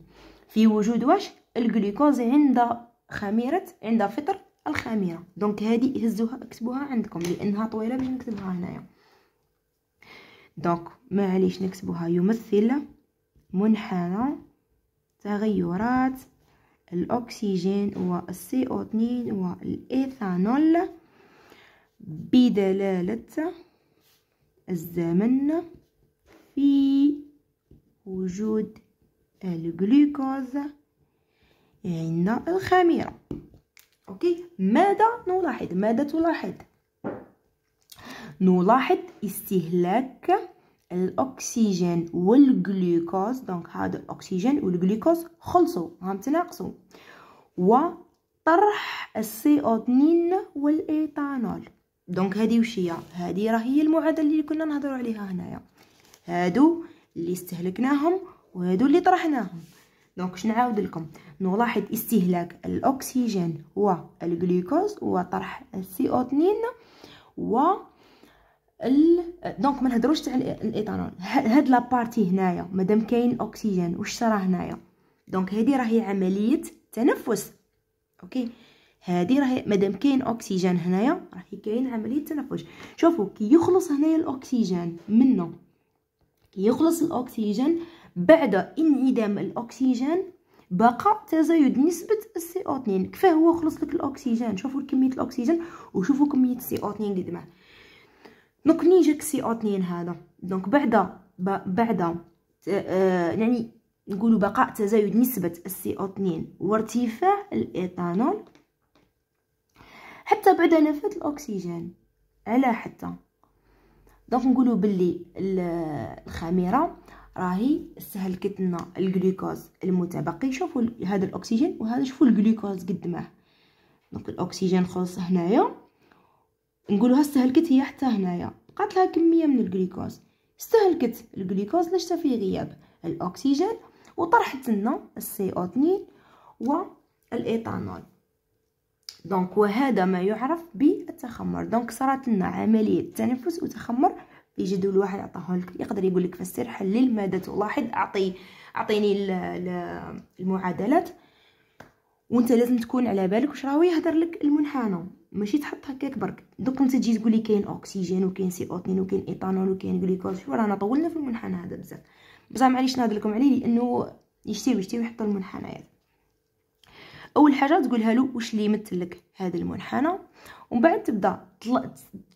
A: في وجود واش الجلوكوز عند خميرة عند فطر الخميرة دونك هذه هزوها اكتبوها عندكم لانها طويله باش نكتبها هنايا دونك معليش نكتبوها يمثل منحنى تغيرات الأكسجين والسي او 2 والإيثانول بدلالة الزمن في وجود الجلوكوز عندنا الخميرة أوكي ماذا نلاحظ ماذا تلاحظ نلاحظ استهلاك الاكسجين والجلوكوز دونك هذا الاكسجين والجلوكوز خلصوا هم تناقصوا وطرح السي او 2 والايثانول دونك هذه وش هي هذه راه هي المعادله اللي كنا نهضروا عليها هنايا هادو اللي استهلكناهم وهادو اللي طرحناهم دونك شنعاود لكم نلاحظ استهلاك الاكسجين والجلوكوز وطرح السي او 2 و ال... دونك ما نهضروش تاع الايثانول هاد لابارتي هنايا مادام كاين اكسجين واش صرا هنايا دونك هادي راهي عمليه تنفس اوكي هادي راهي مادام كاين اكسجين هنايا راهي كاين عمليه تنفس شوفوا كي يخلص هنايا الاكسجين منه كي يخلص الاكسجين بعد انعدام الاكسجين بقى تزايد نسبه السي او 2 كفاه هو خلص لك الاكسجين شوفوا كميه الاكسجين وشوفوا كميه السي او 2 قد معاه دونك منين جاك السي او 2 هذا دونك بعد بعد آه، آه، يعني نقولوا بقاء تزايد نسبه السي او 2 وارتفاع الايثانول حتى بعد نفاذ الاكسجين على حتى دونك نقولوا باللي الخميره راهي استهلكت لنا الجلوكوز المتبقي شوفوا هذا الاكسجين وهذا شوفوا الجلوكوز قد ماه دونك الاكسجين خلص هنايا نقولوها استهلكت هي حتى هنايا بقات لها كميه من الجلوكوز استهلكت الجلوكوز لاش في غياب الاكسجين وطرحت لنا السي او 2 والايثانول دونك وهذا ما يعرف بالتخمر دونك صارت لنا عمليه تنفس وتخمر يجي دول واحد عطاه لك يقدر يقول لك فسر حلل ماذا تلاحظ اعطي اعطيني المعادلات وانت لازم تكون على بالك واش راهو يهضر لك المنحنى ماشي تحط هكاك برك دوك انت تجي تقولي كاين اوكسجين وكاين سي او 2 وكاين ايثانول وكاين غليكوز شوف رانا طولنا في المنحنى هذا بزاف بصح معليش نهضر لكم عليه لانه يشتيو يشتيو المنحنى المنحنيات اول حاجه تقولها له واش اللي يمثل لك هذا المنحنى ومن بعد تبدا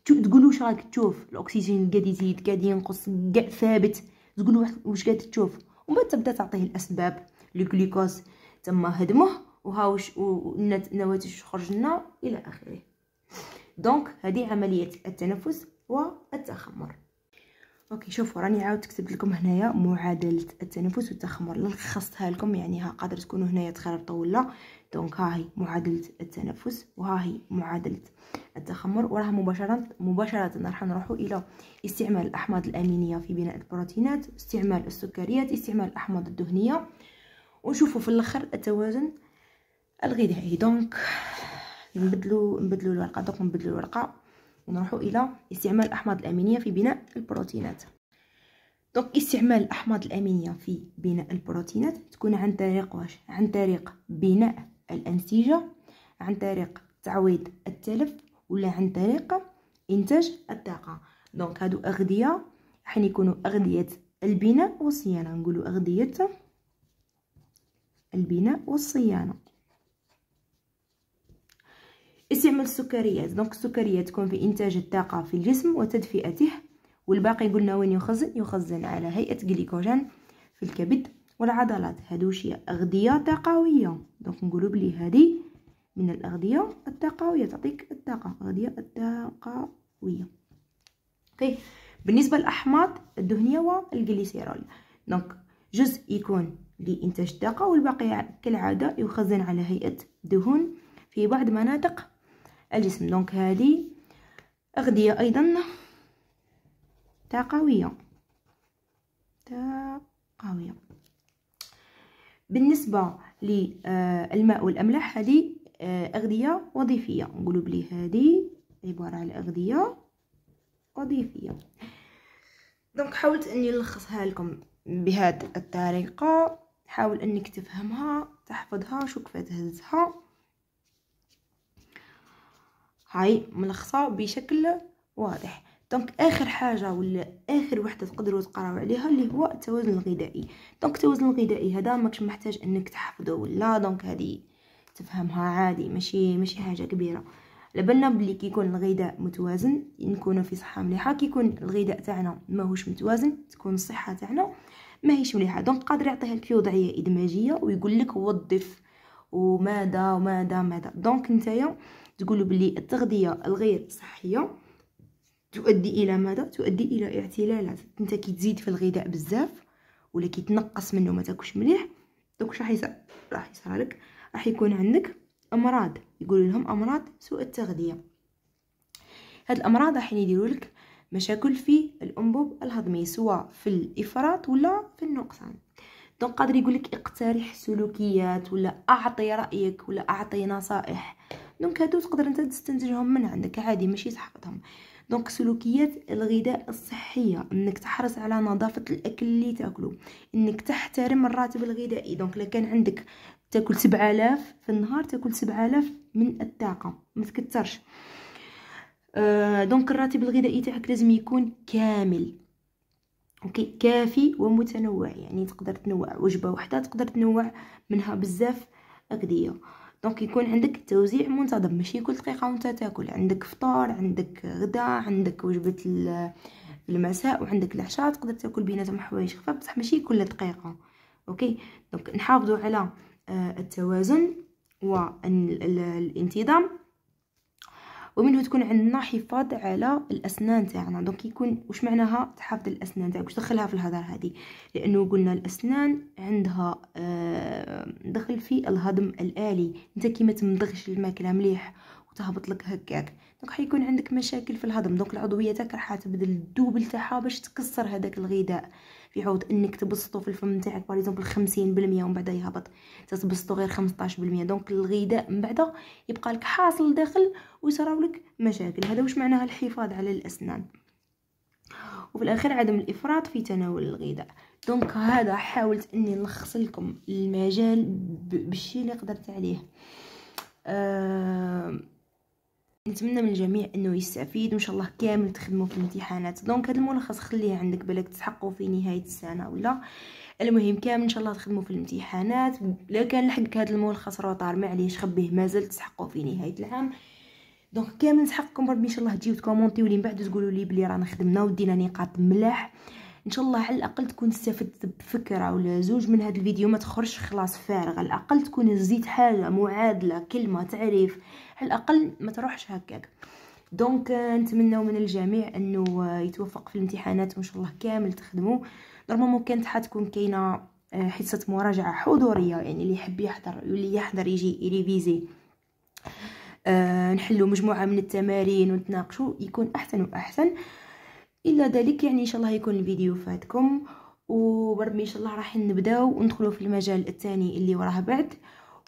A: تشوف تقول واش راك تشوف الاكسجين قاعد يزيد قاعد ينقص كاع ثابت تقول واش قاعد تشوف ومن بعد تبدا تعطيه الاسباب الجلوكوز تما هدمه وهاوش النواتج خرج لنا الى اخره دونك هذه عمليه التنفس والتخمر اوكي شوفوا راني عاود كتبت لكم هنايا معادله التنفس والتخمر لخصتها لكم يعني ها قادر تكونوا هنايا تخربطوا ولا دونك ها هي معادلة التنفس وها هي معادلة التخمر وراها مباشرة مباشرة راح نروحوا إلى استعمال الأحماض الأمينية في بناء البروتينات استعمال السكريات استعمال الأحماض الدهنية ونشوفوا في الآخر التوازن الغذائي دونك نبدلو نبدلو الورقة دونك نبدلو الورقة ونروحوا إلى استعمال الأحماض الأمينية في بناء البروتينات دونك استعمال الاحماض الامينيه في بناء البروتينات تكون عن طريق واش عن طريق بناء الأنسجة عن طريق تعويض التلف ولا عن طريق إنتاج الطاقة دونك هادو أغذية حين يكونوا أغذية البناء والصيانة نقولوا أغذية البناء والصيانة استعمال السكريات دونك السكريات تكون في إنتاج الطاقة في الجسم وتدفئته والباقي قلنا وين يخزن يخزن على هيئة جليكوجين في الكبد والعضلات هادو شي اغذيه طاقويه دونك نقولوا بلي هذه من الاغذيه الطاقويه تعطيك الطاقه اغذيه الطاقويه اوكي طيب، بالنسبه للاحماض الدهنيه والجليسيرول دونك جزء يكون لانتاج الطاقه والباقي كالعاده يخزن على هيئه دهون في بعض مناطق الجسم دونك هذه اغذيه ايضا طاقويه طاقويه بالنسبه للماء آه، والاملاح هذه آه، اغذيه وظيفيه نقولوا بلي هذه عباره على اغذيه وظيفيه دونك حاولت اني نلخصها لكم بهذه الطريقه حاول انك تفهمها تحفظها شو كيف تهزها هاي ملخصه بشكل واضح دونك اخر حاجه ولا اخر وحده تقدروا تقراو عليها اللي هو التوازن الغذائي دونك التوازن الغذائي هذا ماكش محتاج انك تحفظه ولا دونك هذه تفهمها عادي ماشي ماشي حاجه كبيره على بالنا بلي كيكون الغذاء متوازن نكونوا في صحه مليحه كيكون الغذاء تاعنا ماهوش متوازن تكون الصحه تاعنا ماهيش مليحه دونك قادر يعطيها لك وضعيه ادماجيه ويقول لك وظف وماذا وماذا ماذا دونك نتايا تقولوا بلي التغذيه الغير صحيه تؤدي الى ماذا تؤدي الى اعتلالات انت كتزيد في الغذاء بزاف ولا كيتنقص منه ما تاكلش مليح دونك راح يصير راح يصير لك راح يكون عندك امراض يقولوا لهم امراض سوء التغذيه هاد الامراض راح يديروا لك مشاكل في الانبوب الهضمي سواء في الافراط ولا في النقصان دونك قادر يقول لك اقترح سلوكيات ولا اعطي رايك ولا اعطي نصائح دونك هادو تقدر انت تستنتجهم من عندك عادي ماشي تحفظهم دونك سلوكيات الغذاء الصحيه انك تحرص على نظافه الاكل اللي تاكله انك تحترم الراتب الغذائي دونك لكان عندك تاكل 7000 في النهار تاكل 7000 من الطاقه ما تكثرش أه دونك الراتب الغذائي تاعك لازم يكون كامل اوكي كافي ومتنوع يعني تقدر تنوع وجبه واحده تقدر تنوع منها بزاف أه دونك يكون عندك توزيع منتظم ماشي كل دقيقه وانت تاكل عندك فطور عندك غدا عندك وجبه المساء وعندك العشاء تقدر تاكل بيناتهم حوايج خفاف بصح ماشي كل دقيقه اوكي دونك نحافظوا على آه، التوازن والانتظام ومنه تكون عندنا حفاظ على الاسنان تاعنا دونك يكون واش معناها تحافظ الاسنان تاعك واش دخلها في الهضر هذه لانه قلنا الاسنان عندها آه، دخل في الهضم الالي انت كي ما تمضغش الماكله مليح وتهبط لك هكاك دونك حيكون عندك مشاكل في الهضم دونك العضويه تاعك راح تبدل الدوبل تاعها باش تكسر هذاك الغذاء في حوض انك تبسطو في الفم نتاعك باغ اكزومبل 50% ومن بعد يهبط تتبسطو غير 15% دونك الغذاء من بعد يبقى لك حاصل داخل ويصراو لك مشاكل هذا واش معناها الحفاظ على الاسنان وفي الاخير عدم الافراط في تناول الغذاء دونك هذا حاولت اني نلخص لكم المجال بالشيء اللي قدرت عليه أه نتمنى من الجميع انه يستفيد وان شاء الله كامل تخدموا في الامتحانات دونك هذا الملخص خليه عندك بالك تسحقوا في نهايه السنه ولا المهم كامل ان شاء الله تخدموا في الامتحانات لا كان لحقك هذا الملخص روطار معليش خبيه مازال تسحقوا في نهايه العام دونك كامل نسحقكم بربي ان شاء الله تجيو تكومونتيو لي من بعد تقولوا لي بلي رانا خدمنا ودينا نقاط ملاح ان شاء الله على الاقل تكون استفدت بفكره ولا زوج من هذا الفيديو ما تخرجش خلاص فارغه على الاقل تكون زيد حاجه معادله كلمه تعريف على الاقل ما تروحش هكاك دونك آه، نتمنوا من الجميع انه آه، يتوفق في الامتحانات وان شاء الله كامل تخدموا نورمالمون كانت حتكون كاينه آه، حصه مراجعه حضوريه يعني اللي يحب يحضر واللي يحضر يجي يريفيزي أه نحلوا مجموعه من التمارين ونتناقشوا يكون احسن واحسن الا ذلك يعني ان شاء الله يكون الفيديو فاتكم وبرمي ان شاء الله راح نبداو وندخلوا في المجال الثاني اللي وراه بعد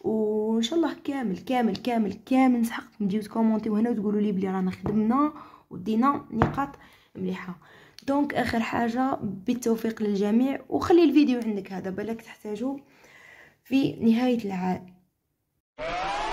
A: وان شاء الله كامل كامل كامل كامل نسحقكم تجيو تكومونتيو هنا وتقولوا لي بلي رانا خدمنا ودينا نقاط مليحه دونك اخر حاجه بالتوفيق للجميع وخلي الفيديو عندك هذا بالك تحتاجه في نهايه العام